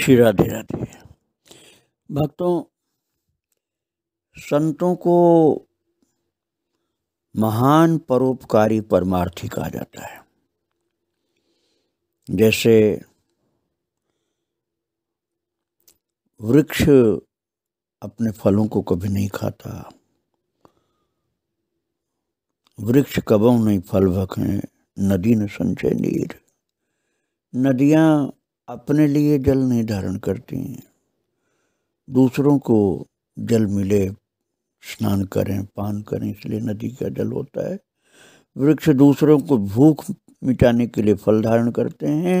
श्री राधे राधे भक्तों संतों को महान परोपकारी परमार्थी कहा जाता है जैसे वृक्ष अपने फलों को कभी नहीं खाता वृक्ष कबों नहीं फल भखें नदी न संचय नीर नदियाँ अपने लिए जल नहीं धारण करती हैं दूसरों को जल मिले स्नान करें पान करें इसलिए नदी का जल होता है वृक्ष दूसरों को भूख मिटाने के लिए फल धारण करते हैं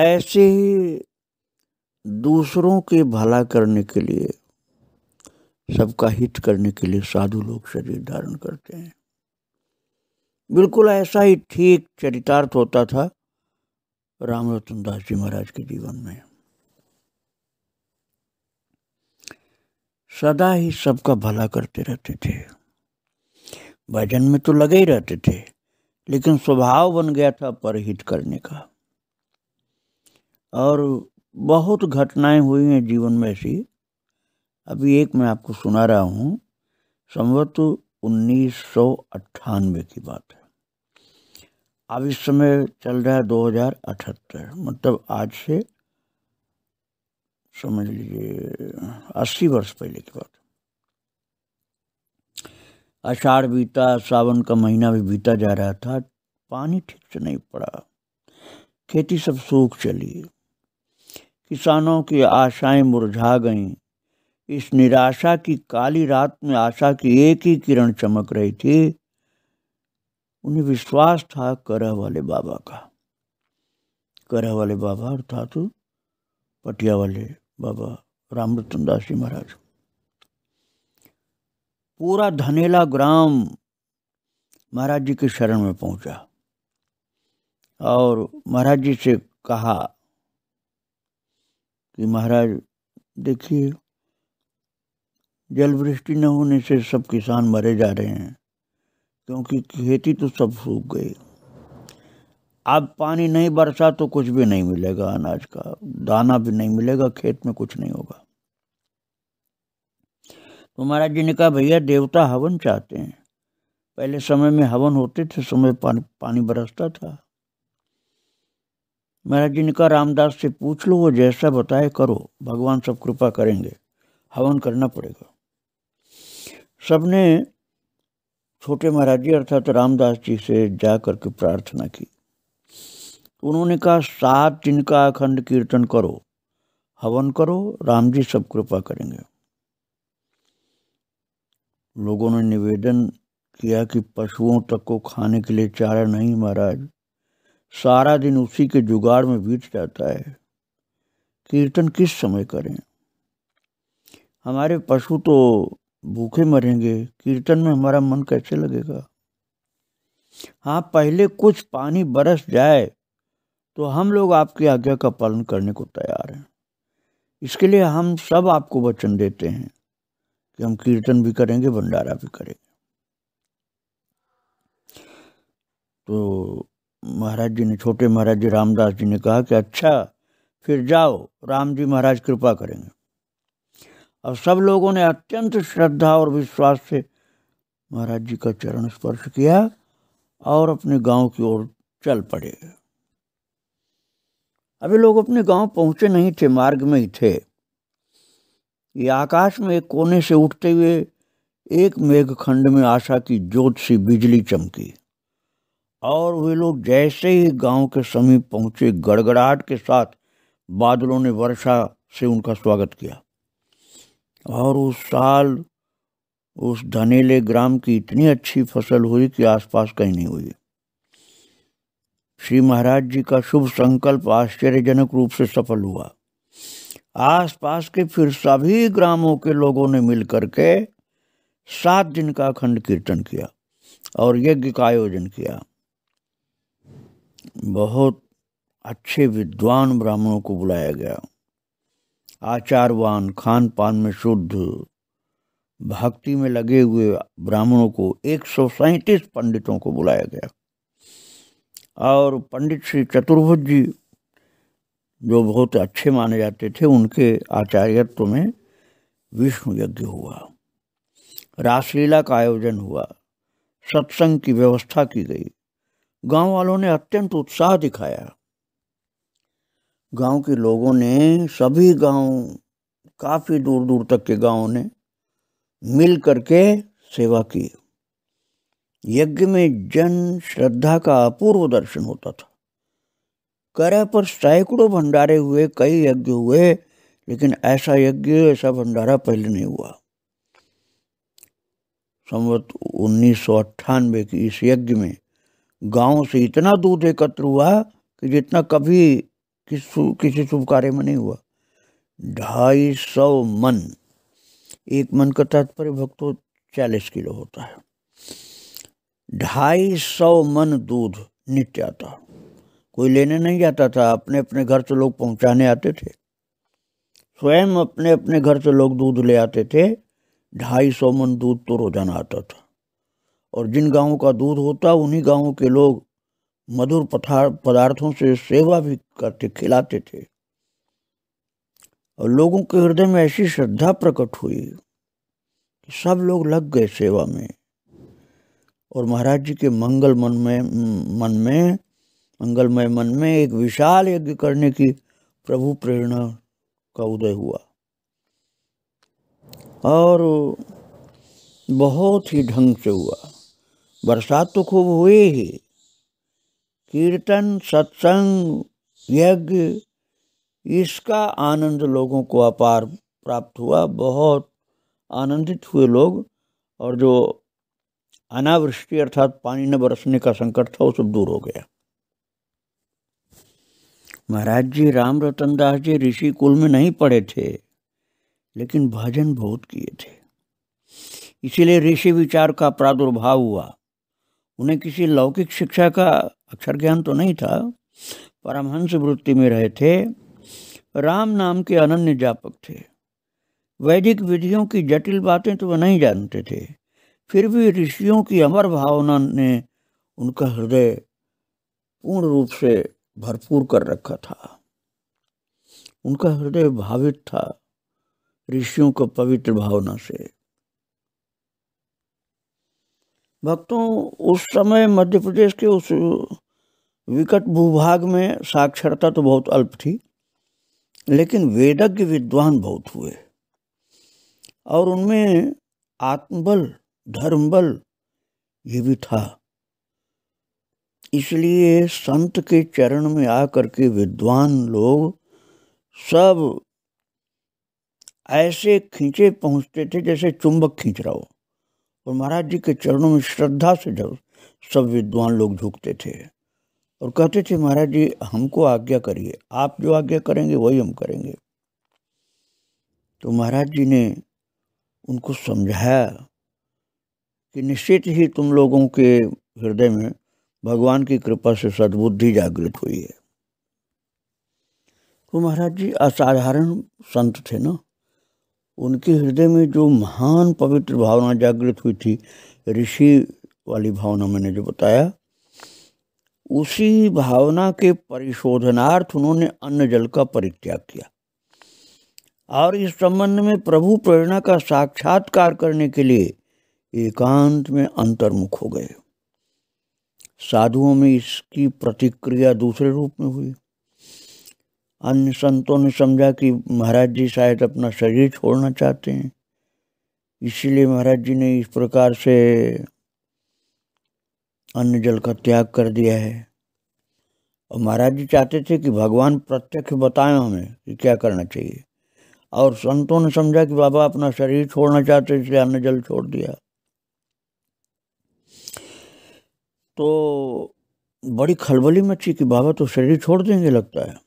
ऐसे ही दूसरों के भला करने के लिए सबका हित करने के लिए साधु लोग शरीर धारण करते हैं बिल्कुल ऐसा ही ठीक चरितार्थ होता था राम रतन दास जी महाराज के जीवन में सदा ही सबका भला करते रहते थे भजन में तो लगे ही रहते थे लेकिन स्वभाव बन गया था परहित करने का और बहुत घटनाएं हुई हैं जीवन में ऐसी अभी एक मैं आपको सुना रहा हूँ संवत उन्नीस सौ अट्ठानवे की बात है अब इस समय चल रहा है दो हजार अठहत्तर मतलब आज से समझ लीजिए अस्सी वर्ष पहले की बात अषाढ़ बीता सावन का महीना भी बीता जा रहा था पानी ठीक से नहीं पड़ा खेती सब सूख चली किसानों की आशाएं मुरझा गईं इस निराशा की काली रात में आशा की एक ही किरण चमक रही थी उन्हें विश्वास था करह वाले बाबा का करह वाले बाबा अर्थात पटिया वाले बाबा रामरतन दास जी महाराज पूरा धनेला ग्राम महाराज जी के शरण में पहुंचा और महाराज जी से कहा कि महाराज देखिए जलवृष्टि न होने से सब किसान मरे जा रहे हैं क्योंकि खेती तो सब सूख गई अब पानी नहीं बरसा तो कुछ भी नहीं मिलेगा अनाज का दाना भी नहीं मिलेगा खेत में कुछ नहीं होगा तो महाराज जी ने कहा भैया देवता हवन चाहते हैं पहले समय में हवन होते थे समय पान, पानी बरसता था महाराज जी ने कहा रामदास से पूछ लो वो जैसा बताए करो भगवान सब कृपा करेंगे हवन करना पड़ेगा सबने छोटे महाराज जी अर्थात रामदास जी से जा करके प्रार्थना की तो उन्होंने कहा सात दिन का अखंड कीर्तन करो हवन करो राम जी सब कृपा करेंगे लोगों ने निवेदन किया कि पशुओं तक को खाने के लिए चारा नहीं महाराज सारा दिन उसी के जुगाड़ में बीत जाता है कीर्तन किस समय करें हमारे पशु तो भूखे मरेंगे कीर्तन में हमारा मन कैसे लगेगा हाँ पहले कुछ पानी बरस जाए तो हम लोग आपकी आज्ञा का पालन करने को तैयार हैं इसके लिए हम सब आपको वचन देते हैं कि हम कीर्तन भी करेंगे भंडारा भी करेंगे तो महाराज जी ने छोटे महाराज जी रामदास जी ने कहा कि अच्छा फिर जाओ राम जी महाराज कृपा करेंगे और सब लोगों ने अत्यंत श्रद्धा और विश्वास से महाराज जी का चरण स्पर्श किया और अपने गांव की ओर चल पड़े अभी लोग अपने गांव पहुंचे नहीं थे मार्ग में ही थे ये आकाश में एक कोने से उठते हुए एक मेघखंड में आशा की जोत सी बिजली चमकी और वे लोग जैसे ही गांव के समीप पहुंचे गड़गड़ाहट के साथ बादलों ने वर्षा से उनका स्वागत किया और उस साल उस धनेले ग्राम की इतनी अच्छी फसल हुई कि आसपास कहीं नहीं हुई श्री महाराज जी का शुभ संकल्प आश्चर्यजनक रूप से सफल हुआ आसपास के फिर सभी ग्रामों के लोगों ने मिल करके सात दिन का अखंड कीर्तन किया और यज्ञ का आयोजन किया बहुत अच्छे विद्वान ब्राह्मणों को बुलाया गया आचारवान खान पान में शुद्ध भक्ति में लगे हुए ब्राह्मणों को एक सौ सैंतीस पंडितों को बुलाया गया और पंडित श्री चतुर्भुज जी जो बहुत अच्छे माने जाते थे उनके आचार्यत्व में विष्णु यज्ञ हुआ रासलीला का आयोजन हुआ सत्संग की व्यवस्था की गई गांव वालों ने अत्यंत उत्साह दिखाया गांव के लोगों ने सभी गांव काफ़ी दूर दूर तक के गांवों ने मिल करके सेवा की यज्ञ में जन श्रद्धा का अपूर्व दर्शन होता था करह पर सैकड़ों भंडारे हुए कई यज्ञ हुए लेकिन ऐसा यज्ञ ऐसा भंडारा पहले नहीं हुआ संवत उन्नीस की इस यज्ञ में गांव से इतना दूध एकत्र हुआ कि जितना कभी किस किसी शुभ कार्य में नहीं हुआ ढाई सौ मन एक मन का तात्पर्य भक्तों चालीस किलो होता है ढाई सौ मन दूध नित्य आता कोई लेने नहीं जाता था अपने अपने घर से लोग पहुंचाने आते थे स्वयं अपने अपने घर से लोग दूध ले आते थे ढाई सौ मन दूध तो रोजाना आता था और जिन गांवों का दूध होता उन्हीं गांवों के लोग मधुर पदार्थों से सेवा भी करते खिलाते थे और लोगों के हृदय में ऐसी श्रद्धा प्रकट हुई कि सब लोग लग गए सेवा में और महाराज जी के मंगल मन में मन में मंगलमय मन में एक विशाल यज्ञ करने की प्रभु प्रेरणा का उदय हुआ और बहुत ही ढंग से हुआ बरसात तो खूब हुई ही कीर्तन सत्संग यज्ञ इसका आनंद लोगों को अपार प्राप्त हुआ बहुत आनंदित हुए लोग और जो अनावृष्टि अर्थात पानी न बरसने का संकट था वो सब दूर हो गया महाराज जी राम रतन दास जी ऋषि कुल में नहीं पढ़े थे लेकिन भजन बहुत किए थे इसीलिए ऋषि विचार का प्रादुर्भाव हुआ उन्हें किसी लौकिक शिक्षा का अक्षर ज्ञान तो नहीं था परमहंस वृत्ति में रहे थे राम नाम के अनन्य जापक थे वैदिक विधियों की जटिल बातें तो वह नहीं जानते थे फिर भी ऋषियों की अमर भावना ने उनका हृदय पूर्ण रूप से भरपूर कर रखा था उनका हृदय भावित था ऋषियों को पवित्र भावना से भक्तों उस समय मध्य प्रदेश के उस विकट भूभाग में साक्षरता तो बहुत अल्प थी लेकिन वेदज्ञ विद्वान बहुत हुए और उनमें आत्मबल धर्मबल ये भी था इसलिए संत के चरण में आकर के विद्वान लोग सब ऐसे खींचे पहुंचते थे जैसे चुंबक खींच रहा हो और महाराज जी के चरणों में श्रद्धा से जब सब विद्वान लोग झुकते थे और कहते थे महाराज जी हमको आज्ञा करिए आप जो आज्ञा करेंगे वही हम करेंगे तो महाराज जी ने उनको समझाया कि निश्चित ही तुम लोगों के हृदय में भगवान की कृपा से सद्बुद्धि जागृत हुई है तो महाराज जी असाधारण संत थे ना उनके हृदय में जो महान पवित्र भावना जागृत हुई थी ऋषि वाली भावना मैंने जो बताया उसी भावना के परिशोधनार्थ उन्होंने अन्न जल का परित्याग किया और इस संबंध में प्रभु प्रेरणा का साक्षात्कार करने के लिए एकांत में अंतर्मुख हो गए साधुओं में इसकी प्रतिक्रिया दूसरे रूप में हुई अन्य संतों ने समझा कि महाराज जी शायद अपना शरीर छोड़ना चाहते हैं इसीलिए महाराज जी ने इस प्रकार से अन्न जल का त्याग कर दिया है और महाराज जी चाहते थे कि भगवान प्रत्यक्ष बताएं हमें कि क्या करना चाहिए और संतों ने समझा कि बाबा अपना शरीर छोड़ना चाहते इसलिए अन्न जल छोड़ दिया तो बड़ी खलबली मची कि बाबा तो शरीर छोड़ देंगे लगता है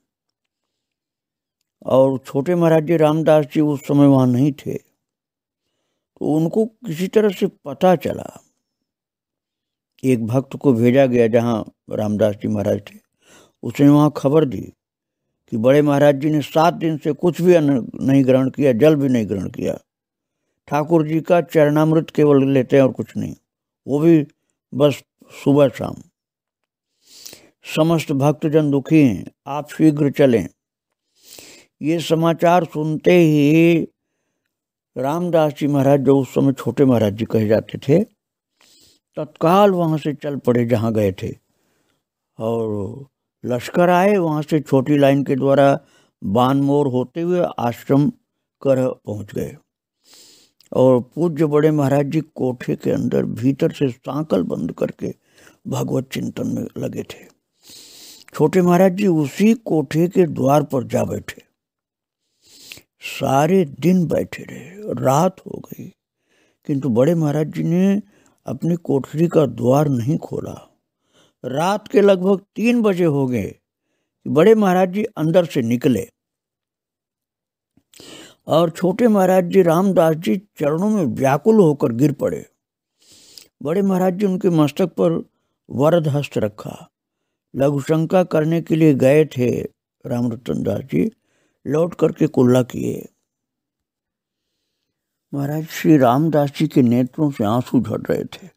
और छोटे महाराज जी रामदास जी उस समय वहाँ नहीं थे तो उनको किसी तरह से पता चला एक भक्त को भेजा गया जहाँ रामदास जी महाराज थे उसने वहाँ खबर दी कि बड़े महाराज जी ने सात दिन से कुछ भी नहीं ग्रहण किया जल भी नहीं ग्रहण किया ठाकुर जी का चरणामृत केवल लेते हैं और कुछ नहीं वो भी बस सुबह शाम समस्त भक्तजन दुखी हैं आप शीघ्र चलें ये समाचार सुनते ही रामदास जी महाराज जो उस समय छोटे महाराज जी कहे जाते थे तत्काल वहाँ से चल पड़े जहाँ गए थे और लश्कर आए वहाँ से छोटी लाइन के द्वारा बानमोर होते हुए आश्रम कर पहुँच गए और पूज्य बड़े महाराज जी कोठे के अंदर भीतर से सांकल बंद करके भगवत चिंतन में लगे थे छोटे महाराज जी उसी कोठे के द्वार पर जा बैठे सारे दिन बैठे रहे रात हो गई किंतु बड़े महाराज जी ने अपनी कोठरी का द्वार नहीं खोला रात के लगभग तीन बजे हो गए कि बड़े महाराज जी अंदर से निकले और छोटे महाराज जी रामदास जी चरणों में व्याकुल होकर गिर पड़े बड़े महाराज जी उनके मस्तक पर वरद हस्त रखा लघुशंका करने के लिए गए थे रामरतन दास जी लौट करके कुल्ला किए महाराज श्री रामदास जी के नेत्रों से आंसू झड़ रहे थे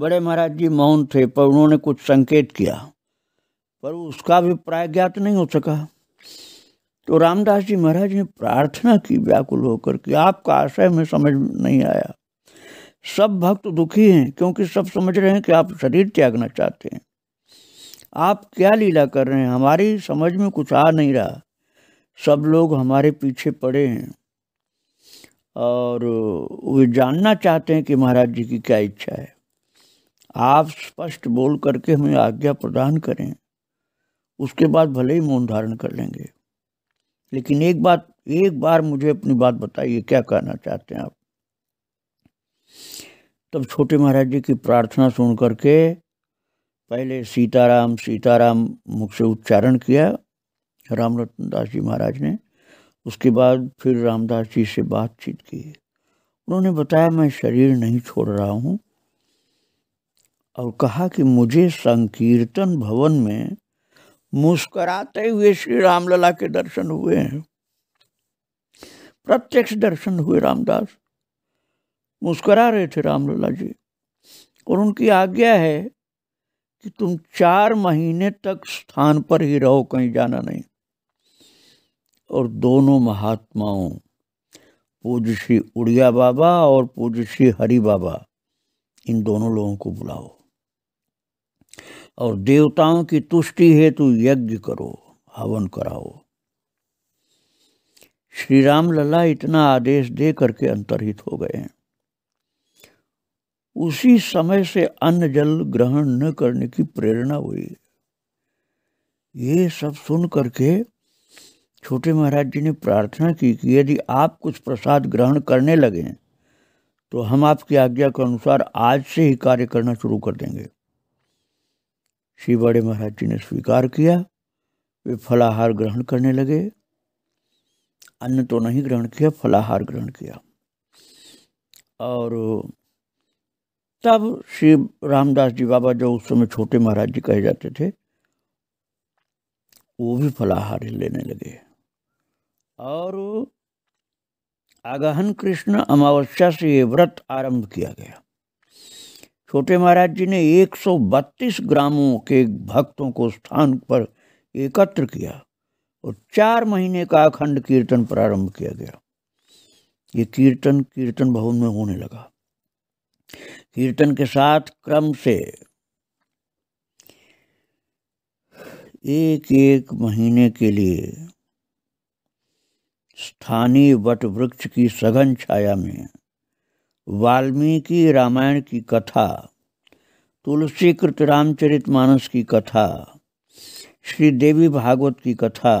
बड़े महाराज जी मौन थे पर उन्होंने कुछ संकेत किया पर उसका भी प्राय ज्ञात नहीं हो सका तो रामदास जी महाराज ने प्रार्थना की व्याकुल होकर कि आपका आशय में समझ नहीं आया सब भक्त दुखी हैं क्योंकि सब समझ रहे हैं कि आप शरीर त्यागना चाहते हैं आप क्या लीला कर रहे हैं हमारी समझ में कुछ आ नहीं रहा सब लोग हमारे पीछे पड़े हैं और वे जानना चाहते हैं कि महाराज जी की क्या इच्छा है आप स्पष्ट बोल करके हमें आज्ञा प्रदान करें उसके बाद भले ही मौन धारण कर लेंगे लेकिन एक बात एक बार मुझे अपनी बात बताइए क्या कहना चाहते हैं आप तब छोटे महाराज जी की प्रार्थना सुन करके पहले सीताराम सीताराम मुख से उच्चारण किया राम दास जी महाराज ने उसके बाद फिर रामदास जी से बातचीत की उन्होंने बताया मैं शरीर नहीं छोड़ रहा हूँ और कहा कि मुझे संकीर्तन भवन में मुस्कराते हुए श्री रामलला के दर्शन हुए हैं प्रत्यक्ष दर्शन हुए रामदास मुस्करा रहे थे रामलला जी और उनकी आज्ञा है कि तुम चार महीने तक स्थान पर ही रहो कहीं जाना नहीं और दोनों महात्माओं पूज्य श्री उड़िया बाबा और पूज्य श्री हरि बाबा इन दोनों लोगों को बुलाओ और देवताओं की तुष्टि हेतु यज्ञ करो हवन कराओ श्री राम लला इतना आदेश दे करके अंतरहित हो गए उसी समय से अन्न जल ग्रहण न करने की प्रेरणा हुई ये सब सुन करके छोटे महाराज जी ने प्रार्थना की कि यदि आप कुछ प्रसाद ग्रहण करने लगे तो हम आपकी आज्ञा के अनुसार आज से ही कार्य करना शुरू कर देंगे श्री बड़े महाराज जी ने स्वीकार किया वे फलाहार ग्रहण करने लगे अन्न तो नहीं ग्रहण किया फलाहार ग्रहण किया और तब श्री रामदास जी बाबा जो उस समय छोटे महाराज जी कहे जाते थे वो भी फलाहार लेने लगे और आगहन कृष्ण अमावस्या से ये व्रत आरंभ किया गया छोटे महाराज जी ने 132 ग्रामों के भक्तों को स्थान पर एकत्र किया और चार महीने का अखंड कीर्तन प्रारंभ किया गया ये कीर्तन कीर्तन भवन में होने लगा कीर्तन के साथ क्रम से एक एक महीने के लिए स्थानीय वट वृक्ष की सघन छाया में वाल्मीकि रामायण की कथा तुलसीकृत रामचरित मानस की कथा श्री देवी भागवत की कथा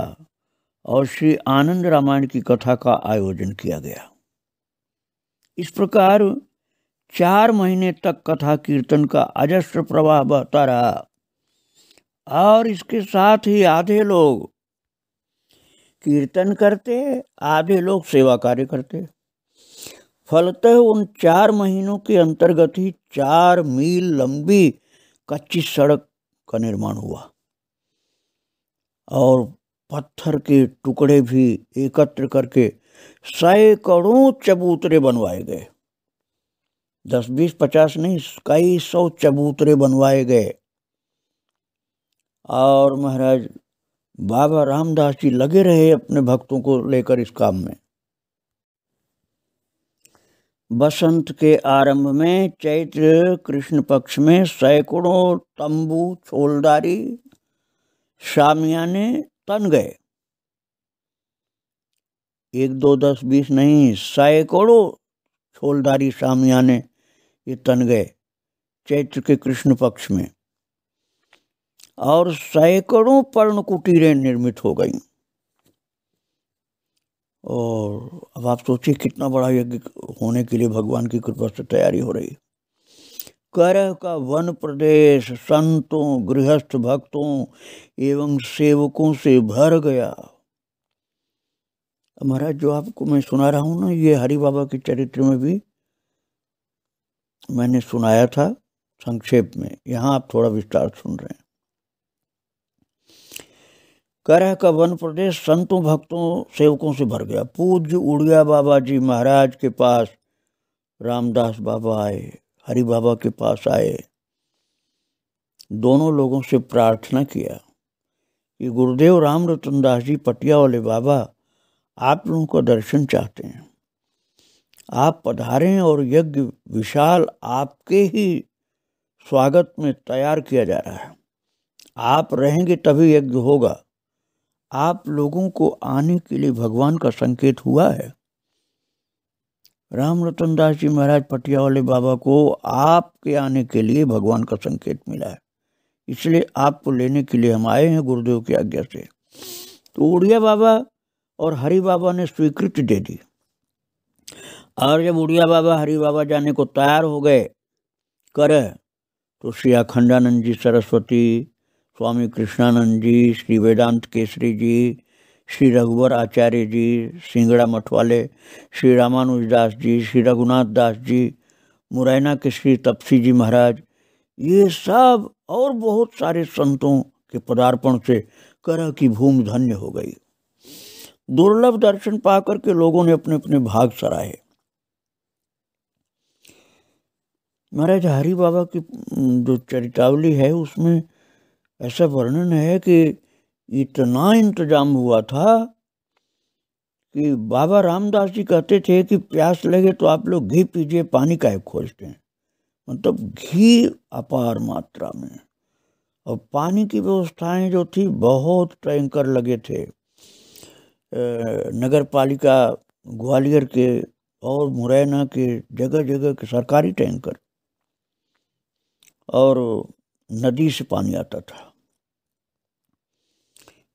और श्री आनंद रामायण की कथा का आयोजन किया गया इस प्रकार चार महीने तक कथा कीर्तन का अजस्त्र प्रवाह बहता रहा और इसके साथ ही आधे लोग कीर्तन करते आधे लोग सेवा कार्य करते फलतः उन चार महीनों के अंतर्गत ही चार मील लंबी कच्ची सड़क का निर्माण हुआ और पत्थर के टुकड़े भी एकत्र करके सैकड़ों चबूतरे बनवाए गए दस बीस पचास नहीं कई सौ चबूतरे बनवाए गए और महाराज बाबा रामदास जी लगे रहे अपने भक्तों को लेकर इस काम में बसंत के आरंभ में चैत्र कृष्ण पक्ष में सैकड़ों तंबू छोलदारी शामियाने तन गए एक दो दस बीस नहीं सैकड़ों छोलदारी शामियाने ये तन गए चैत्र के कृष्ण पक्ष में और सैकड़ों पर्ण कुटीरें निर्मित हो गई और अब आप सोचिए कितना बड़ा यज्ञ होने के लिए भगवान की कृपा से तैयारी हो रही कर करह का वन प्रदेश संतों गृहस्थ भक्तों एवं सेवकों से भर गया महाराज जो आपको मैं सुना रहा हूं ना ये हरि बाबा के चरित्र में भी मैंने सुनाया था संक्षेप में यहाँ आप थोड़ा विस्तार सुन रहे हैं करह का वन प्रदेश संतों भक्तों सेवकों से भर गया पूज्य उड़ गया बाबा जी महाराज के पास रामदास बाबा आए हरि बाबा के पास आए दोनों लोगों से प्रार्थना किया कि गुरुदेव राम रतन दास जी पटिया वाले बाबा आप लोगों का दर्शन चाहते हैं आप पधारें और यज्ञ विशाल आपके ही स्वागत में तैयार किया जा रहा है आप रहेंगे तभी यज्ञ होगा आप लोगों को आने के लिए भगवान का संकेत हुआ है राम रतन दास जी महाराज पटिया वाले बाबा को आपके आने के लिए भगवान का संकेत मिला है इसलिए आपको लेने के लिए हम आए हैं गुरुदेव की आज्ञा से तो उड़िया बाबा और हरि बाबा ने स्वीकृति दे दी और जब उड़िया बाबा हरि बाबा जाने को तैयार हो गए करे तो श्री अखंडानंद जी सरस्वती स्वामी कृष्णानंद जी श्री वेदांत केसरी जी श्री रघुवर आचार्य जी सिंगड़ा मठ वाले श्री रामानुज दास जी श्री रघुनाथ दास जी मुरैना के श्री तपसी जी महाराज ये सब और बहुत सारे संतों के पदार्पण से करह की भूमि धन्य हो गई दुर्लभ दर्शन पाकर के लोगों ने अपने अपने भाग सराहे महाराज हरि बाबा की जो चरितावली है उसमें ऐसा वर्णन है कि इतना इंतजाम हुआ था कि बाबा रामदास जी कहते थे कि प्यास लगे तो आप लोग घी पीजिए पानी का खोजते हैं मतलब घी अपार मात्रा में और पानी की व्यवस्थाएं जो थी बहुत टैंकर लगे थे नगर पालिका ग्वालियर के और मुरैना के जगह जगह के सरकारी टैंकर और नदी से पानी आता था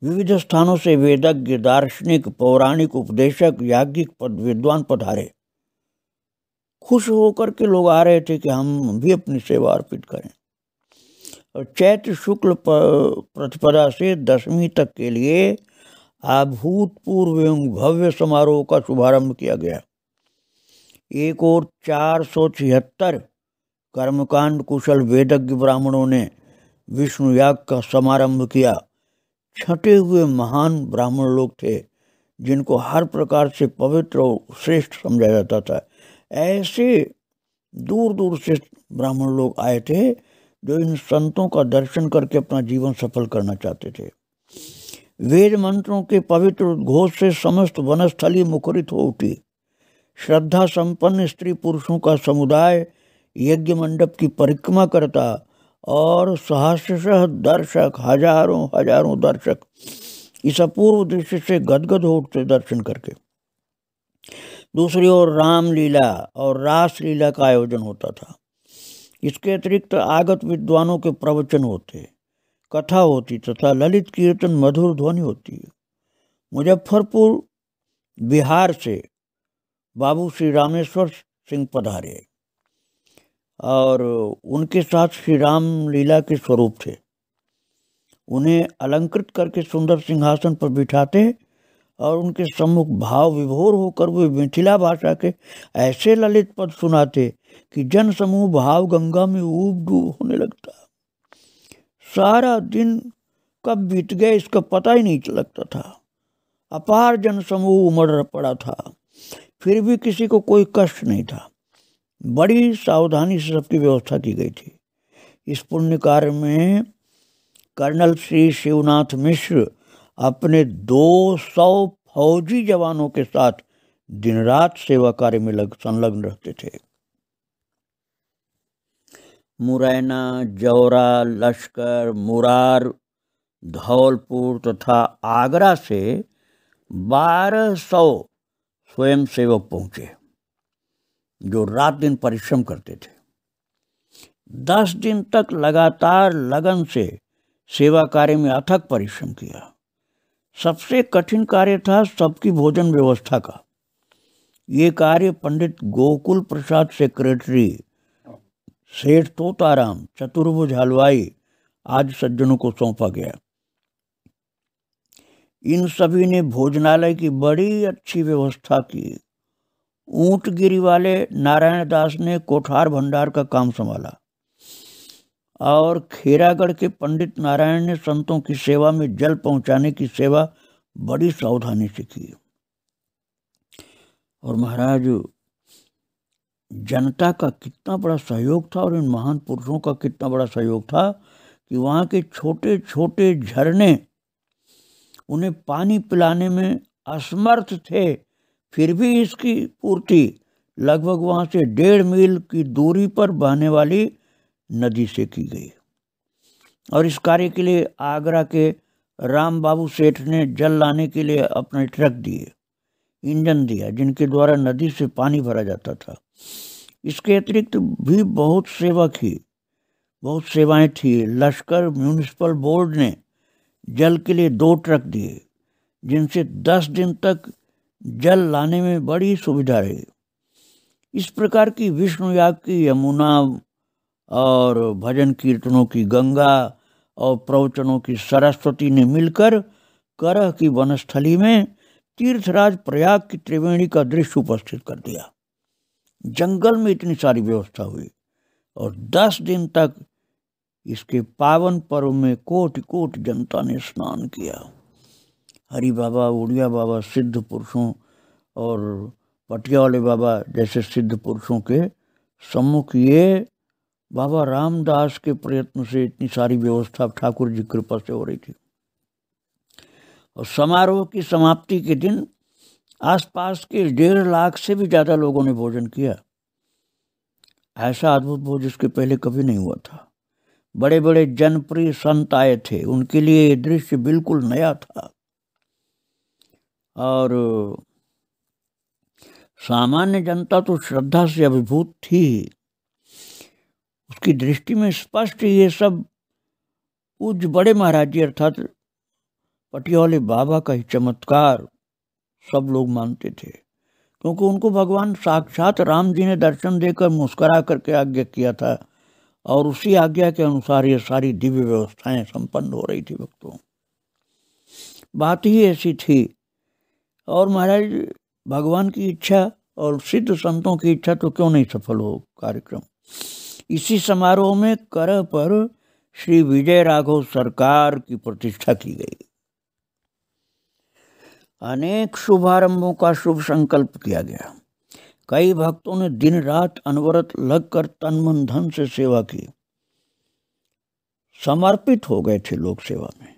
विविध स्थानों से वेदज्ञ दार्शनिक पौराणिक उपदेशक याज्ञिक पद विद्वान पधारे खुश होकर के लोग आ रहे थे कि हम भी अपनी सेवा अर्पित करें और चैत्र शुक्ल प्रतिपदा से दसवीं तक के लिए अभूतपूर्व एवं भव्य समारोह का शुभारंभ किया गया एक और चार सौ छिहत्तर कर्मकांड कुशल वेदज्ञ ब्राह्मणों ने विष्णु याग का समारंभ किया छठे हुए महान ब्राह्मण लोग थे जिनको हर प्रकार से पवित्र और श्रेष्ठ समझा जाता था ऐसे दूर दूर से ब्राह्मण लोग आए थे जो इन संतों का दर्शन करके अपना जीवन सफल करना चाहते थे वेद मंत्रों के पवित्र उद्घोष से समस्त वनस्थली मुखरित हो उठी श्रद्धा संपन्न स्त्री पुरुषों का समुदाय यज्ञ मंडप की परिक्रमा करता और सहस्रशह दर्शक हजारों हजारों दर्शक इस अपूर्व दृश्य से गदगद हो उठते दर्शन करके दूसरी ओर रामलीला और रासलीला का आयोजन होता था इसके अतिरिक्त आगत विद्वानों के प्रवचन होते कथा होती तथा ललित कीर्तन मधुर ध्वनि होती मुजफ्फरपुर बिहार से बाबू श्री रामेश्वर सिंह पधारे और उनके साथ श्री राम लीला के स्वरूप थे उन्हें अलंकृत करके सुंदर सिंहासन पर बिठाते और उनके सम्मुख भाव विभोर होकर वे मिथिला भाषा के ऐसे ललित पद सुनाते कि जन समूह भाव गंगा में ऊब डूब होने लगता सारा दिन कब बीत गया इसका पता ही नहीं लगता था अपार जन समूह उमड़ पड़ा था फिर भी किसी को कोई कष्ट नहीं था बड़ी सावधानी से सबकी व्यवस्था की गई थी इस पुण्य कार्य में कर्नल श्री शिवनाथ मिश्र अपने 200 फौजी जवानों के साथ दिन रात सेवा कार्य में लग संलग्न रहते थे मुरैना जौरा लश्कर मुरार धौलपुर तथा आगरा से 1200 स्वयंसेवक पहुंचे जो रात दिन परिश्रम करते थे दस दिन तक लगातार लगन से सेवा कार्य में अथक परिश्रम किया सबसे कठिन कार्य था सबकी भोजन व्यवस्था का ये कार्य पंडित गोकुल प्रसाद सेक्रेटरी सेठ तोताराम चतुर्भुज हलवाई आज सज्जनों को सौंपा गया इन सभी ने भोजनालय की बड़ी अच्छी व्यवस्था की ऊँटगिरी वाले नारायण दास ने कोठार भंडार का काम संभाला और खेरागढ़ के पंडित नारायण ने संतों की सेवा में जल पहुंचाने की सेवा बड़ी सावधानी से की और महाराज जनता का कितना बड़ा सहयोग था और इन महान पुरुषों का कितना बड़ा सहयोग था कि वहाँ के छोटे छोटे झरने उन्हें पानी पिलाने में असमर्थ थे फिर भी इसकी पूर्ति लगभग वहाँ से डेढ़ मील की दूरी पर बहने वाली नदी से की गई और इस कार्य के लिए आगरा के राम बाबू सेठ ने जल लाने के लिए अपने ट्रक दिए इंजन दिया जिनके द्वारा नदी से पानी भरा जाता था इसके अतिरिक्त भी बहुत सेवा की बहुत सेवाएं थी लश्कर म्यूनिसिपल बोर्ड ने जल के लिए दो ट्रक दिए जिनसे दस दिन तक जल लाने में बड़ी सुविधा रही इस प्रकार की विष्णु याग की यमुना और भजन कीर्तनों की गंगा और प्रवचनों की सरस्वती ने मिलकर करह की वनस्थली में तीर्थराज प्रयाग की त्रिवेणी का दृश्य उपस्थित कर दिया जंगल में इतनी सारी व्यवस्था हुई और दस दिन तक इसके पावन पर्व में कोट कोट जनता ने स्नान किया हरी बाबा उड़िया बाबा सिद्ध पुरुषों और पटिया वाले बाबा जैसे सिद्ध पुरुषों के सम्मुख ये बाबा रामदास के प्रयत्न से इतनी सारी व्यवस्था ठाकुर जी कृपा से हो रही थी और समारोह की समाप्ति के दिन आसपास के डेढ़ लाख से भी ज़्यादा लोगों ने भोजन किया ऐसा अद्भुत भोज इसके पहले कभी नहीं हुआ था बड़े बड़े जनप्रिय संत आए थे उनके लिए ये दृश्य बिल्कुल नया था और सामान्य जनता तो श्रद्धा से अभिभूत थी उसकी दृष्टि में स्पष्ट ये सब पूज्य बड़े महाराज जी अर्थात पटियाले बाबा का ही चमत्कार सब लोग मानते थे क्योंकि उनको भगवान साक्षात राम जी ने दर्शन देकर मुस्करा करके आज्ञा किया था और उसी आज्ञा के अनुसार ये सारी दिव्य व्यवस्थाएं संपन्न हो रही थी भक्तों बात ही ऐसी थी और महाराज भगवान की इच्छा और सिद्ध संतों की इच्छा तो क्यों नहीं सफल हो कार्यक्रम इसी समारोह में कर पर श्री विजय राघव सरकार की प्रतिष्ठा की गई अनेक शुभारंभों का शुभ संकल्प किया गया कई भक्तों ने दिन रात अनवरत लगकर तन मन धन से सेवा की समर्पित हो गए थे लोक सेवा में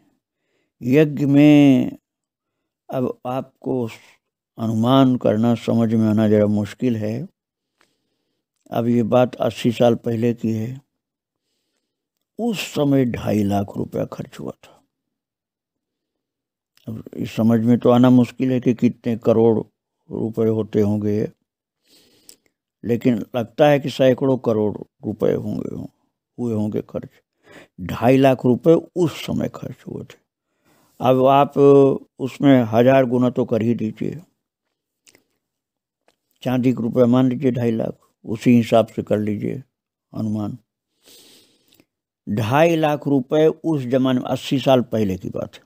यज्ञ में अब आपको अनुमान करना समझ में आना ज़रा मुश्किल है अब ये बात अस्सी साल पहले की है उस समय ढाई लाख रुपया खर्च हुआ था अब इस समझ में तो आना मुश्किल है कि कितने करोड़ रुपए होते होंगे लेकिन लगता है कि सैकड़ों करोड़ रुपए होंगे हुए होंगे खर्च ढाई लाख रुपए उस समय खर्च हुए थे अब आप उसमें हजार गुना तो कर ही दीजिए चांदी के रुपये मान लीजिए ढाई लाख उसी हिसाब से कर लीजिए अनुमान ढाई लाख रुपए उस जमाने में अस्सी साल पहले की बात है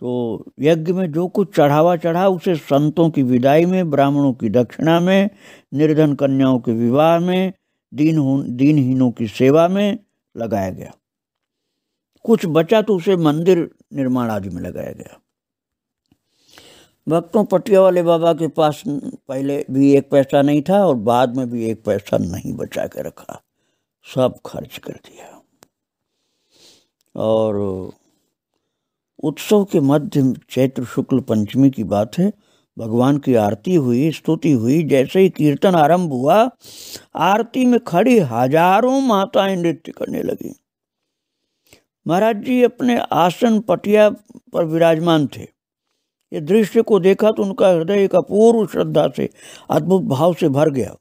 तो यज्ञ में जो कुछ चढ़ावा चढ़ा उसे संतों की विदाई में ब्राह्मणों की दक्षिणा में निर्धन कन्याओं के विवाह में दीन दीनहीनों की सेवा में लगाया गया कुछ बचा तो उसे मंदिर निर्माण आदि में लगाया गया भक्तों पटिया वाले बाबा के पास पहले भी एक पैसा नहीं था और बाद में भी एक पैसा नहीं बचा के रखा सब खर्च कर दिया और उत्सव के मध्य चैत्र शुक्ल पंचमी की बात है भगवान की आरती हुई स्तुति हुई जैसे ही कीर्तन आरंभ हुआ आरती में खड़ी हजारों माताएं नृत्य करने लगी महाराज जी अपने आसन पटिया पर विराजमान थे ये दृश्य को देखा तो उनका हृदय एक अपूर्व श्रद्धा से अद्भुत भाव से भर गया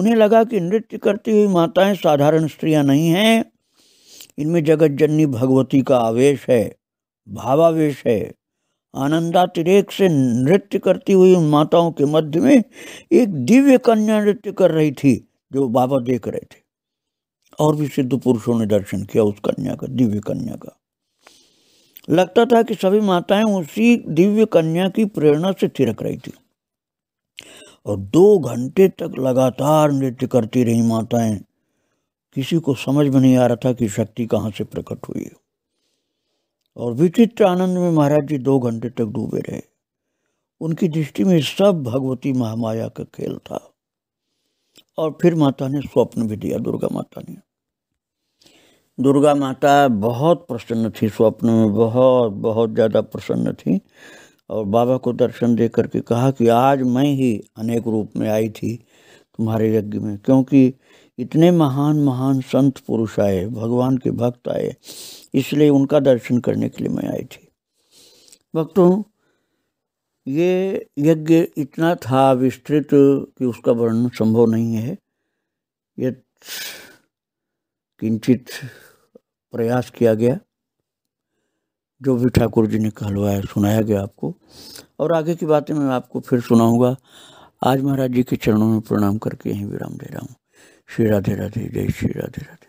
उन्हें लगा कि नृत्य करती हुई माताएं साधारण स्त्रियां नहीं हैं इनमें जगत जननी भगवती का आवेश है भावावेश है आनंदातिरेक से नृत्य करती हुई उन माताओं के मध्य में एक दिव्य कन्या नृत्य कर रही थी जो बाबा देख रहे थे और भी सिद्ध पुरुषों ने दर्शन किया उस कन्या का दिव्य कन्या का लगता था कि सभी माताएं उसी दिव्य कन्या की प्रेरणा से थिरक रही थी और दो घंटे तक लगातार नृत्य करती रही माताएं किसी को समझ में नहीं आ रहा था कि शक्ति कहाँ से प्रकट हुई है और विचित्र आनंद में महाराज जी दो घंटे तक डूबे रहे उनकी दृष्टि में सब भगवती महामाया का खेल था और फिर माता ने स्वप्न भी दिया दुर्गा माता ने दुर्गा माता बहुत प्रसन्न थी स्वप्न में बहुत बहुत ज़्यादा प्रसन्न थी और बाबा को दर्शन दे करके कहा कि आज मैं ही अनेक रूप में आई थी तुम्हारे यज्ञ में क्योंकि इतने महान महान संत पुरुष आए भगवान के भक्त आए इसलिए उनका दर्शन करने के लिए मैं आई थी भक्तों ये यज्ञ इतना था विस्तृत कि उसका वर्णन संभव नहीं है ये किंचित प्रयास किया गया जो भी ठाकुर जी ने कहलवाया सुनाया गया आपको और आगे की बातें मैं आपको फिर सुनाऊंगा आज महाराज जी के चरणों में प्रणाम करके यहीं विराम दे रहा हूँ श्री राधे राधे जय श्री राधे राधे